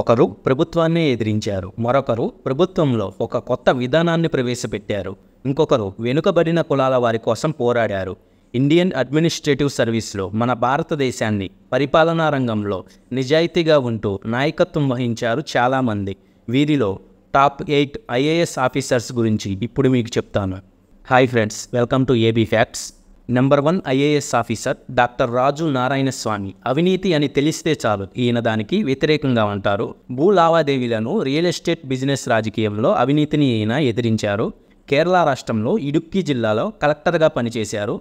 ఒకరు ప్రభుత్వాన్ని ఎదిరించారు మరొకరు ప్రభుత్వంలో ఒక కొత్త విధానాన్ని ప్రవేశపెట్టారు ఇంకొకరు వెనుకబడిన కులాల వారి కోసం పోరాడారు ఇండియన్ అడ్మినిస్ట్రేటివ్ సర్వీస్లో మన భారతదేశాన్ని పరిపాలనా రంగంలో నిజాయితీగా ఉంటూ నాయకత్వం వహించారు చాలామంది వీరిలో టాప్ ఎయిట్ ఐఏఎస్ ఆఫీసర్స్ గురించి ఇప్పుడు మీకు చెప్తాను hi friends welcome to AB facts number one IAS officer doctor Raju Narayanaswamy అవినీతి అని తెలిస్తే చాలు ఈయన దానికి వ్యతిరేకంగా ఉంటారు భూ లావాదేవీలను రియల్ ఎస్టేట్ బిజినెస్ రాజకీయంలో అవినీతిని ఈయన ఎదిరించారు కేరళ రాష్ట్రంలో ఇడుక్కి జిల్లాలో కలెక్టర్గా పనిచేశారు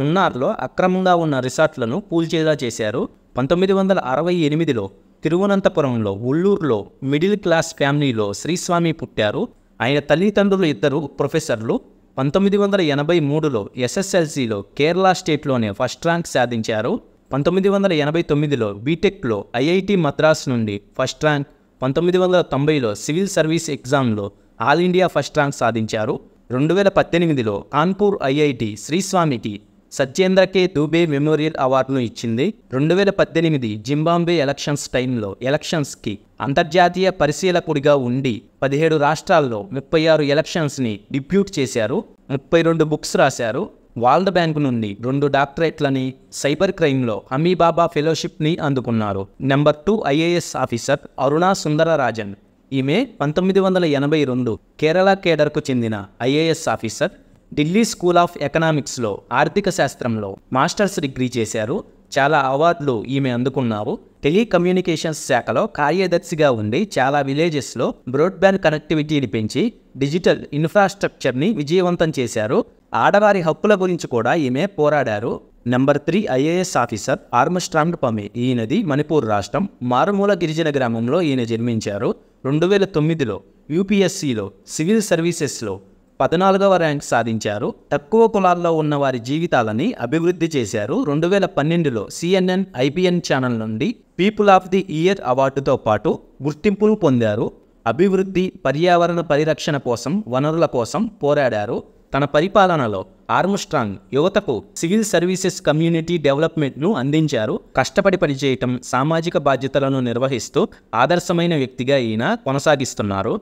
మున్నార్లో అక్రమంగా ఉన్న రిసార్ట్లను పూల్చేలా చేశారు పంతొమ్మిది వందల అరవై ఎనిమిదిలో తిరువనంతపురంలో ఉళ్ళూరులో మిడిల్ క్లాస్ ఫ్యామిలీలో శ్రీస్వామి పుట్టారు ఆయన తల్లిదండ్రులు ఇద్దరు ప్రొఫెసర్లు పంతొమ్మిది వందల ఎనభై మూడులో ఎస్ఎస్ఎల్సిలో కేరళ స్టేట్లోనే ఫస్ట్ ర్యాంక్ సాధించారు పంతొమ్మిది వందల ఎనభై తొమ్మిదిలో బీటెక్లో ఐఐటి మద్రాస్ నుండి ఫస్ట్ ర్యాంక్ పంతొమ్మిది వందల తొంభైలో సివిల్ సర్వీస్ ఎగ్జామ్లో ఆల్ ఇండియా ఫస్ట్ ర్యాంక్ సాధించారు రెండు వేల పద్దెనిమిదిలో కాన్పూర్ ఐఐటి శ్రీస్వామికి సత్యేంద్ర కే దూబే మెమోరియల్ అవార్డును ఇచ్చింది రెండు వేల పద్దెనిమిది జింబాంబే ఎలక్షన్స్ టైంలో ఎలక్షన్స్కి అంతర్జాతీయ పరిశీలకుడిగా ఉండి పదిహేడు రాష్ట్రాల్లో ముప్పై ఆరు ఎలక్షన్స్ని డిప్యూట్ చేశారు ముప్పై రెండు బుక్స్ రాశారు వరల్డ్ బ్యాంక్ నుండి రెండు డాక్టరేట్లని సైబర్ క్రైమ్లో అమీబాబా ఫెలోషిప్ని అందుకున్నారు number two IAS officer Aruna Sundararajan ఈమె పంతొమ్మిది వందల ఎనభై రెండు కేరళ కేడర్కు చెందిన IAS officer Delhi school of ఎకనామిక్స్లో ఆర్థిక శాస్త్రంలో మాస్టర్స్ డిగ్రీ చేశారు చాలా అవార్డులు ఈమె అందుకున్నారు టెలికమ్యూనికేషన్స్ శాఖలో కార్యదర్శిగా ఉండి చాలా విలేజెస్లో బ్రాడ్బ్యాండ్ కనెక్టివిటీని పెంచి డిజిటల్ ఇన్ఫ్రాస్ట్రక్చర్ని విజయవంతం చేశారు ఆడవారి హక్కుల గురించి కూడా ఈమె పోరాడారు number three IAS officer Armstrong Pame ఈయనది మణిపూర్ రాష్ట్రం మారుమూల గిరిజన గ్రామంలో ఈయన జన్మించారు రెండు వేల తొమ్మిదిలో యూపీఎస్సీలో సివిల్ సర్వీసెస్లో పద్నాలుగవ ర్యాంక్ సాధించారు తక్కువ కులాల్లో ఉన్న వారి జీవితాలని అభివృద్ధి చేశారు రెండు వేల పన్నెండులో సిఎన్ఎన్ ఐబిఎన్ ఛానల్ నుండి పీపుల్ ఆఫ్ ది ఇయర్ అవార్డుతో పాటు గుర్తింపులు పొందారు అభివృద్ధి పర్యావరణ పరిరక్షణ కోసం వనరుల కోసం పోరాడారు తన పరిపాలనలో ఆర్మ్స్ట్రాంగ్ యువతకు సివిల్ సర్వీసెస్ కమ్యూనిటీ డెవలప్మెంట్ను అందించారు కష్టపడి పనిచేయటం సామాజిక బాధ్యతలను నిర్వహిస్తూ ఆదర్శమైన వ్యక్తిగా ఈయన కొనసాగిస్తున్నారు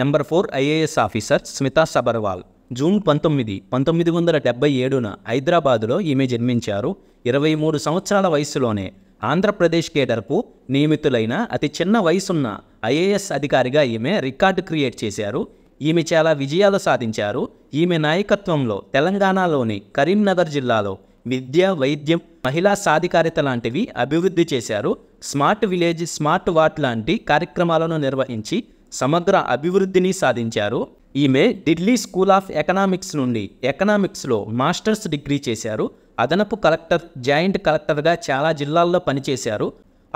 number four IAS officer Smita Sabharwal June పంతొమ్మిది పంతొమ్మిది వందల డెబ్బై ఏడున హైదరాబాదులో ఈమె జన్మించారు ఇరవై మూడు సంవత్సరాల వయసులోనే ఆంధ్రప్రదేశ్ కేటర్కు నియమితులైన అతి చిన్న వయసున్న ఐఏఎస్ అధికారిగా ఈమె రికార్డు క్రియేట్ చేశారు ఈమె చాలా విజయాలు సాధించారు ఈమె నాయకత్వంలో తెలంగాణలోని కరీంనగర్ జిల్లాలో విద్య వైద్యం మహిళా సాధికారిత లాంటివి అభివృద్ధి చేశారు స్మార్ట్ విలేజ్ స్మార్ట్ వార్డ్ లాంటి కార్యక్రమాలను నిర్వహించి సమగ్ర అభివృద్ధిని సాధించారు ఈమె ఢిల్లీ స్కూల్ ఆఫ్ ఎకనామిక్స్ నుండి ఎకనామిక్స్లో మాస్టర్స్ డిగ్రీ చేశారు అదనపు కలెక్టర్ జాయింట్ కలెక్టర్గా చాలా జిల్లాల్లో పనిచేశారు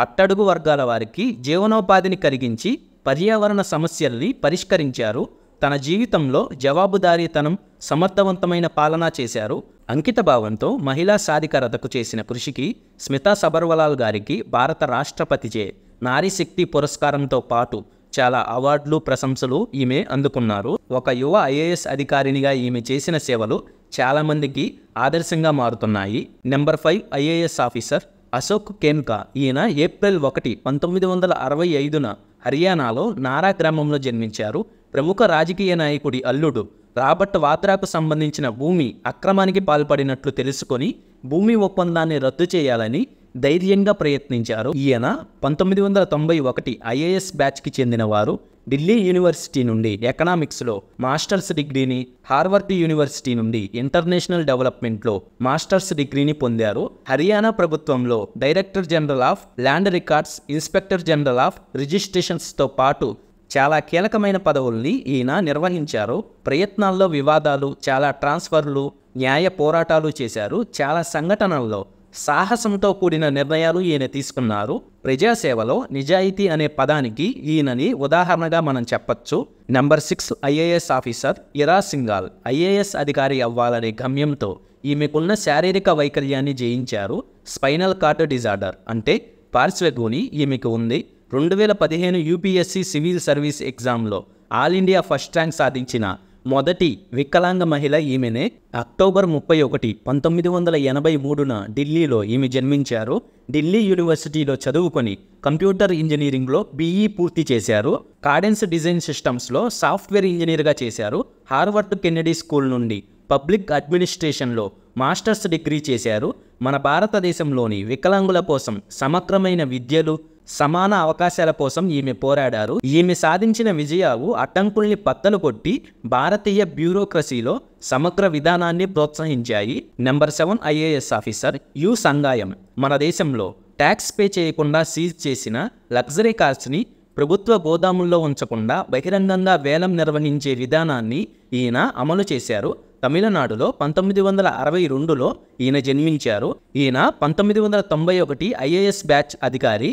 అట్టడుగు వర్గాల వారికి జీవనోపాధిని కలిగించి పర్యావరణ సమస్యల్ని పరిష్కరించారు తన జీవితంలో జవాబుదారీతనం సమర్థవంతమైన పాలన చేశారు అంకిత భావంతో మహిళా సాధికారతకు చేసిన కృషికి స్మితా సబర్వలాల్ గారికి భారత రాష్ట్రపతిచే నారీశక్తి పురస్కారంతో పాటు చాలా అవార్డులు ప్రశంసలు ఈమె అందుకున్నారు ఒక యువ ఐఏఎస్ అధికారినిగా ఈమె చేసిన సేవలు చాలామందికి ఆదర్శంగా మారుతున్నాయి number five IAS officer Ashok Khemka ఈయన ఏప్రిల్ ఒకటి పంతొమ్మిది వందల అరవై ఐదున హర్యానాలో నారా గ్రామంలో జన్మించారు ప్రముఖ రాజకీయ నాయకుడి అల్లుడు రాబర్ట్ వాత్రాకు సంబంధించిన భూమి అక్రమానికి పాల్పడినట్లు తెలుసుకొని భూమి ఒప్పందాన్ని రద్దు చేయాలని ధైర్యంగా ప్రయత్నించారు ఈయన పంతొమ్మిది వందల తొంభై ఒకటి ఐఏఎస్ బ్యాచ్కి చెందినవారు ఢిల్లీ యూనివర్సిటీ నుండి ఎకనామిక్స్లో మాస్టర్స్ డిగ్రీని హార్వర్డ్ యూనివర్సిటీ నుండి ఇంటర్నేషనల్ డెవలప్మెంట్లో మాస్టర్స్ డిగ్రీని పొందారు హర్యానా ప్రభుత్వంలో director general of land records inspector general of రిజిస్ట్రేషన్స్తో పాటు చాలా కీలకమైన పదవుల్ని ఈయన నిర్వహించారు ప్రయత్నాల్లో వివాదాలు చాలా ట్రాన్స్ఫర్లు న్యాయ పోరాటాలు చేశారు చాలా సంఘటనల్లో సాహసంతో కూడిన నిర్ణయాలు ఈయన తీసుకున్నారు ప్రజాసేవలో నిజాయితీ అనే పదానికి ఈయనని ఉదాహరణగా మనం చెప్పచ్చు number six IAS officer Ira Singhal IAS అధికారి అవ్వాలనే గమ్యంతో ఈమెకున్న శారీరక వైకల్యాన్ని జయించారు స్పైనల్ కార్డ్ డిజార్డర్ అంటే పార్శ్వగోని ఈమెకు ఉంది రెండు వేల పదిహేను యూపీఎస్సీ సివిల్ సర్వీస్ ఎగ్జామ్లో ఆల్ ఇండియా ఫస్ట్ ర్యాంక్ సాధించిన మొదటి వికలాంగ మహిళ ఈమెనే అక్టోబర్ ముప్పై ఒకటి పంతొమ్మిది వందల ఎనభై మూడున ఢిల్లీలో ఈమె జన్మించారు ఢిల్లీ యూనివర్సిటీలో చదువుకొని కంప్యూటర్ ఇంజనీరింగ్లో బీఈ పూర్తి చేశారు కాడెన్స్ డిజైన్ సిస్టమ్స్లో సాఫ్ట్వేర్ ఇంజనీర్గా చేశారు హార్వర్డ్ కెన్నెడీ స్కూల్ నుండి పబ్లిక్ అడ్మినిస్ట్రేషన్లో మాస్టర్స్ డిగ్రీ చేశారు మన భారతదేశంలోని వికలాంగుల కోసం సమగ్రమైన విద్యలు సమాన అవకాశాల కోసం ఈమె పోరాడారు ఈమె సాధించిన విజయాలు అడ్డంకుల్ని పత్తలు కొట్టి భారతీయ బ్యూరోక్రసీలో సమగ్ర విధానాన్ని ప్రోత్సహించాయి number seven IAS officer U Sagayam మన దేశంలో ట్యాక్స్ పే చేయకుండా సీజ్ చేసిన లగ్జరీ కార్స్ని ప్రభుత్వ గోదాముల్లో ఉంచకుండా బహిరంగంగా వేలం నిర్వహించే విధానాన్ని ఈయన అమలు చేశారు తమిళనాడులో పంతొమ్మిది వందల అరవై రెండులో ఈయన జన్మించారు ఈయన పంతొమ్మిది వందల తొంభై ఒకటి ఐఏఎస్ బ్యాచ్ అధికారి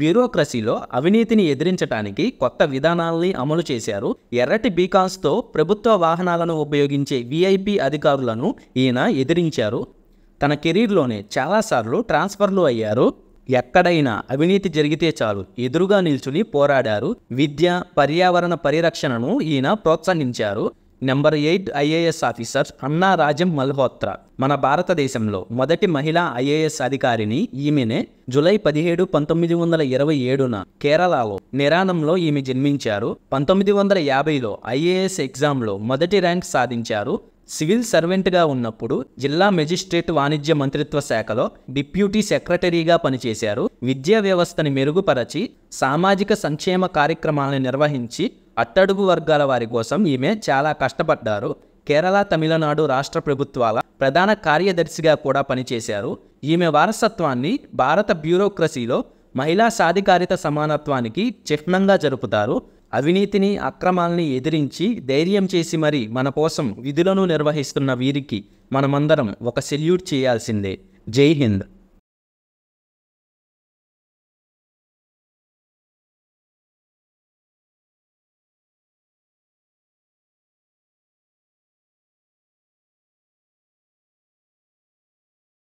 బ్యూరోక్రసీలో అవినీతిని ఎదిరించడానికి కొత్త విధానాలని అమలు చేశారు ఎర్రటి బీకాస్తో ప్రభుత్వ వాహనాలను ఉపయోగించే వీఐపీ అధికారులను ఈయన ఎదిరించారు తన కెరీర్లోనే చాలాసార్లు ట్రాన్స్ఫర్లు అయ్యారు ఎక్కడైనా అవినీతి జరిగితే చాలు ఎదురుగా నిల్చుని పోరాడారు విద్య పర్యావరణ పరిరక్షణను ఈయన ప్రోత్సహించారు నెంబర్ ఎయిట్ ఐఏఎస్ ఆఫీసర్ అన్నా రాజం మల్హోత్రా మన భారతదేశంలో మొదటి మహిళా ఐఏఎస్ అధికారిని ఈమెనే జులై పదిహేడు పంతొమ్మిది వందల ఇరవై ఏడున కేరళలో నిరాణంలో ఈమె జన్మించారు పంతొమ్మిది వందల యాభైలో ఐఏఎస్ ఎగ్జామ్లో మొదటి ర్యాంక్ సాధించారు సివిల్ సర్వెంట్గా ఉన్నప్పుడు జిల్లా మెజిస్ట్రేట్ వాణిజ్య మంత్రిత్వ శాఖలో డిప్యూటీ సెక్రటరీగా పనిచేశారు విద్యా వ్యవస్థని మెరుగుపరచి సామాజిక సంక్షేమ కార్యక్రమాలను నిర్వహించి అట్టడుగు వర్గాల వారి కోసం ఈమె చాలా కష్టపడ్డారు కేరళ తమిళనాడు రాష్ట్ర ప్రభుత్వాల ప్రధాన కార్యదర్శిగా కూడా పనిచేశారు ఈమె వారసత్వాన్ని భారత బ్యూరోక్రసీలో మహిళా సాధికారిత సమానత్వానికి చిహ్నంగా జరుపుతారు అవినీతిని అక్రమాల్ని ఎదిరించి ధైర్యం చేసి మరి మన కోసం విధులను నిర్వహిస్తున్న వీరికి మనమందరం ఒక సెల్యూట్ చేయాల్సిందే జై హింద్